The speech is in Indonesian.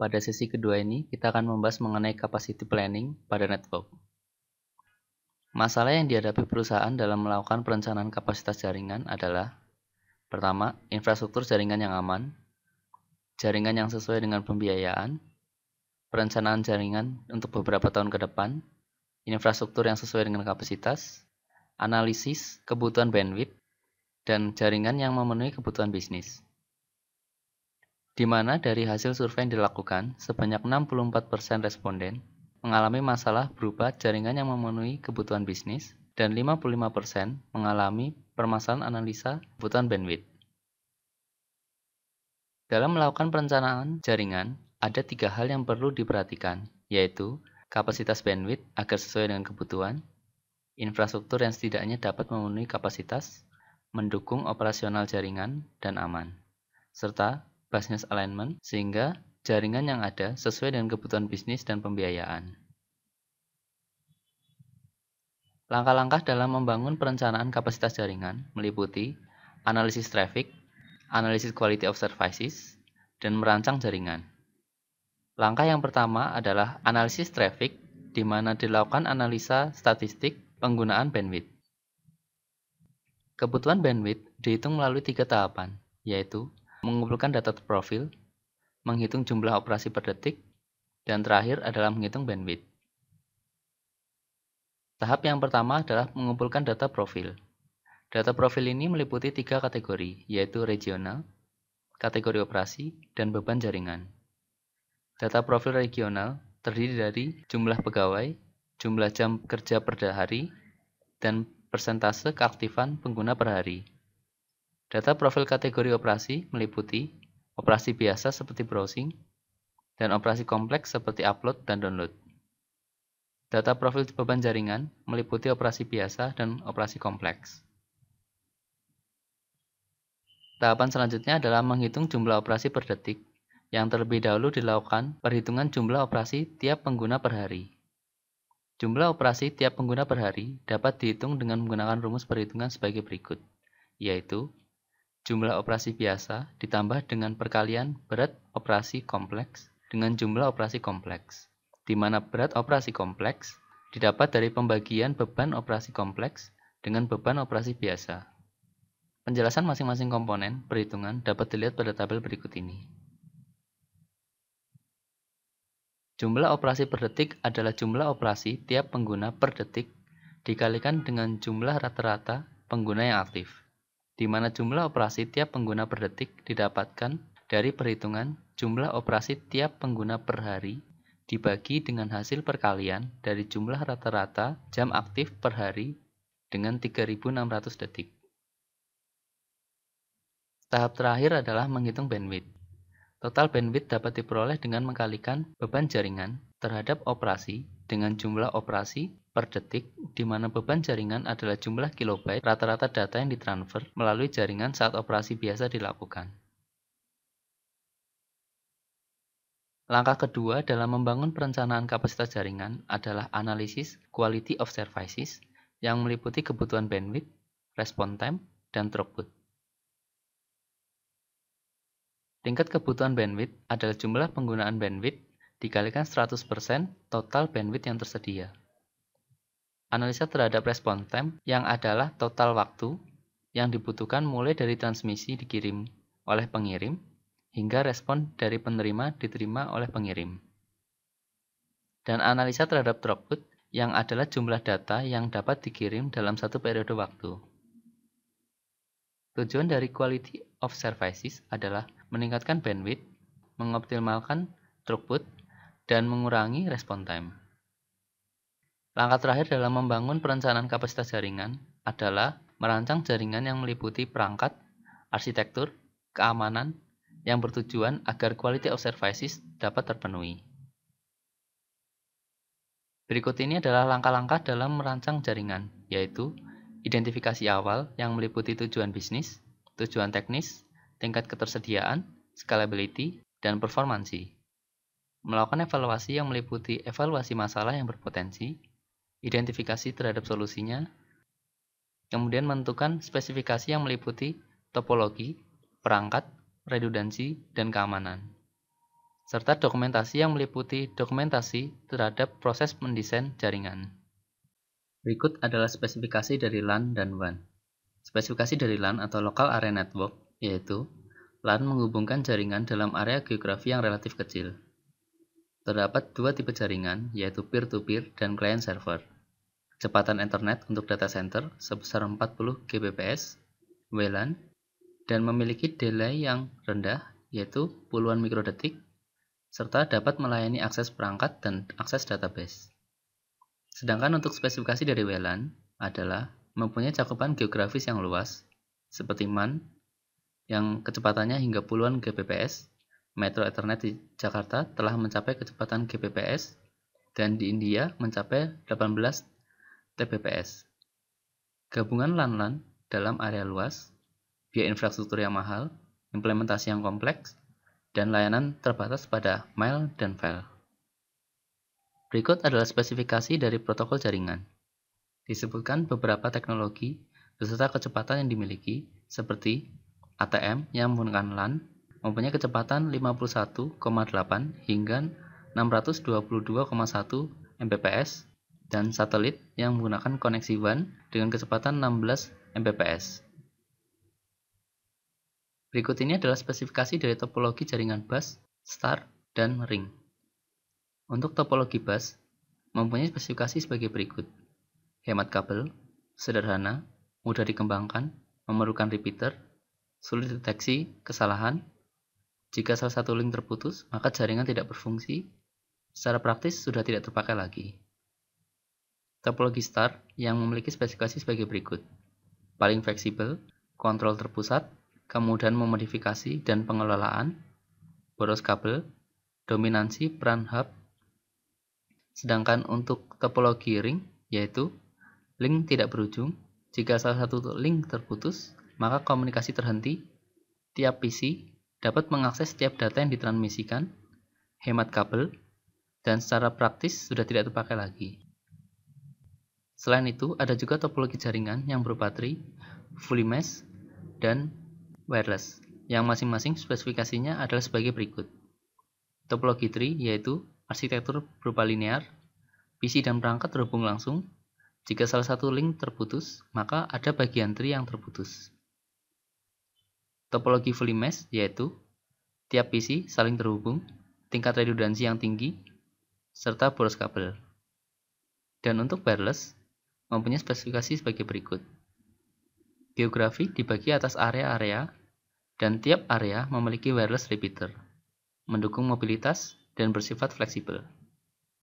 Pada sesi kedua ini, kita akan membahas mengenai capacity planning pada network. Masalah yang dihadapi perusahaan dalam melakukan perencanaan kapasitas jaringan adalah Pertama, infrastruktur jaringan yang aman, jaringan yang sesuai dengan pembiayaan, perencanaan jaringan untuk beberapa tahun ke depan, infrastruktur yang sesuai dengan kapasitas, analisis kebutuhan bandwidth, dan jaringan yang memenuhi kebutuhan bisnis di mana dari hasil survei yang dilakukan, sebanyak 64% responden mengalami masalah berupa jaringan yang memenuhi kebutuhan bisnis dan 55% mengalami permasalahan analisa kebutuhan bandwidth. Dalam melakukan perencanaan jaringan, ada tiga hal yang perlu diperhatikan, yaitu kapasitas bandwidth agar sesuai dengan kebutuhan, infrastruktur yang setidaknya dapat memenuhi kapasitas, mendukung operasional jaringan, dan aman, serta business alignment sehingga jaringan yang ada sesuai dengan kebutuhan bisnis dan pembiayaan. Langkah-langkah dalam membangun perencanaan kapasitas jaringan meliputi analisis traffic, analisis quality of services, dan merancang jaringan. Langkah yang pertama adalah analisis traffic di mana dilakukan analisa statistik penggunaan bandwidth. Kebutuhan bandwidth dihitung melalui tiga tahapan, yaitu mengumpulkan data profil, menghitung jumlah operasi per detik, dan terakhir adalah menghitung bandwidth. Tahap yang pertama adalah mengumpulkan data profil. Data profil ini meliputi tiga kategori, yaitu regional, kategori operasi, dan beban jaringan. Data profil regional terdiri dari jumlah pegawai, jumlah jam kerja per hari, dan persentase keaktifan pengguna per hari. Data profil kategori operasi meliputi operasi biasa seperti browsing, dan operasi kompleks seperti upload dan download. Data profil beban jaringan meliputi operasi biasa dan operasi kompleks. Tahapan selanjutnya adalah menghitung jumlah operasi per detik, yang terlebih dahulu dilakukan perhitungan jumlah operasi tiap pengguna per hari. Jumlah operasi tiap pengguna per hari dapat dihitung dengan menggunakan rumus perhitungan sebagai berikut, yaitu jumlah operasi biasa ditambah dengan perkalian berat operasi kompleks dengan jumlah operasi kompleks, di mana berat operasi kompleks didapat dari pembagian beban operasi kompleks dengan beban operasi biasa. Penjelasan masing-masing komponen perhitungan dapat dilihat pada tabel berikut ini. Jumlah operasi per detik adalah jumlah operasi tiap pengguna per detik dikalikan dengan jumlah rata-rata pengguna yang aktif di mana jumlah operasi tiap pengguna per detik didapatkan dari perhitungan jumlah operasi tiap pengguna per hari dibagi dengan hasil perkalian dari jumlah rata-rata jam aktif per hari dengan 3600 detik. Tahap terakhir adalah menghitung bandwidth. Total bandwidth dapat diperoleh dengan mengkalikan beban jaringan terhadap operasi dengan jumlah operasi per detik, di mana beban jaringan adalah jumlah kilobyte rata-rata data yang ditransfer melalui jaringan saat operasi biasa dilakukan. Langkah kedua dalam membangun perencanaan kapasitas jaringan adalah analisis quality of services yang meliputi kebutuhan bandwidth, respon time, dan throughput. Tingkat kebutuhan bandwidth adalah jumlah penggunaan bandwidth dikalikan 100% total bandwidth yang tersedia. Analisa terhadap respon time yang adalah total waktu yang dibutuhkan mulai dari transmisi dikirim oleh pengirim hingga respon dari penerima diterima oleh pengirim. Dan analisa terhadap throughput yang adalah jumlah data yang dapat dikirim dalam satu periode waktu. Tujuan dari quality of services adalah meningkatkan bandwidth, mengoptimalkan throughput, dan mengurangi respon time. Langkah terakhir dalam membangun perencanaan kapasitas jaringan adalah merancang jaringan yang meliputi perangkat, arsitektur, keamanan, yang bertujuan agar quality of services dapat terpenuhi. Berikut ini adalah langkah-langkah dalam merancang jaringan, yaitu identifikasi awal yang meliputi tujuan bisnis, tujuan teknis, tingkat ketersediaan, scalability, dan performansi. Melakukan evaluasi yang meliputi evaluasi masalah yang berpotensi, identifikasi terhadap solusinya, kemudian menentukan spesifikasi yang meliputi topologi, perangkat, redundansi, dan keamanan, serta dokumentasi yang meliputi dokumentasi terhadap proses mendesain jaringan. Berikut adalah spesifikasi dari LAN dan WAN. Spesifikasi dari LAN atau Local Area Network, yaitu LAN menghubungkan jaringan dalam area geografi yang relatif kecil, Terdapat dua tipe jaringan, yaitu peer-to-peer -peer dan client-server. Kecepatan internet untuk data center sebesar 40 Gbps, WLAN, dan memiliki delay yang rendah, yaitu puluhan mikrodetik, serta dapat melayani akses perangkat dan akses database. Sedangkan untuk spesifikasi dari WLAN adalah mempunyai cakupan geografis yang luas, seperti MAN, yang kecepatannya hingga puluhan Gbps, metro Ethernet di Jakarta telah mencapai kecepatan Gbps dan di India mencapai 18 Tbps. Gabungan LAN-LAN dalam area luas, biaya infrastruktur yang mahal, implementasi yang kompleks, dan layanan terbatas pada mail dan file. Berikut adalah spesifikasi dari protokol jaringan. Disebutkan beberapa teknologi beserta kecepatan yang dimiliki, seperti ATM yang menggunakan LAN, mempunyai kecepatan 51,8 hingga 622,1 Mbps dan satelit yang menggunakan koneksi WAN dengan kecepatan 16 Mbps. Berikut ini adalah spesifikasi dari topologi jaringan bus, star, dan ring. Untuk topologi bus, mempunyai spesifikasi sebagai berikut. Hemat kabel, sederhana, mudah dikembangkan, memerlukan repeater, sulit deteksi kesalahan, jika salah satu link terputus, maka jaringan tidak berfungsi. Secara praktis sudah tidak terpakai lagi. Topologi start yang memiliki spesifikasi sebagai berikut. Paling fleksibel, kontrol terpusat, kemudian memodifikasi dan pengelolaan, boros kabel, dominansi peran hub. Sedangkan untuk topologi ring, yaitu link tidak berujung, jika salah satu link terputus, maka komunikasi terhenti, tiap PC dapat mengakses setiap data yang ditransmisikan, hemat kabel, dan secara praktis sudah tidak terpakai lagi. Selain itu, ada juga topologi jaringan yang berupa tri, fully mesh, dan wireless, yang masing-masing spesifikasinya adalah sebagai berikut. Topologi tri yaitu arsitektur berupa linear, PC dan perangkat terhubung langsung, jika salah satu link terputus, maka ada bagian tri yang terputus. Topologi fully mesh yaitu tiap PC saling terhubung, tingkat redundansi yang tinggi, serta boros kabel. Dan untuk wireless, mempunyai spesifikasi sebagai berikut. Geografi dibagi atas area-area, dan tiap area memiliki wireless repeater, mendukung mobilitas dan bersifat fleksibel.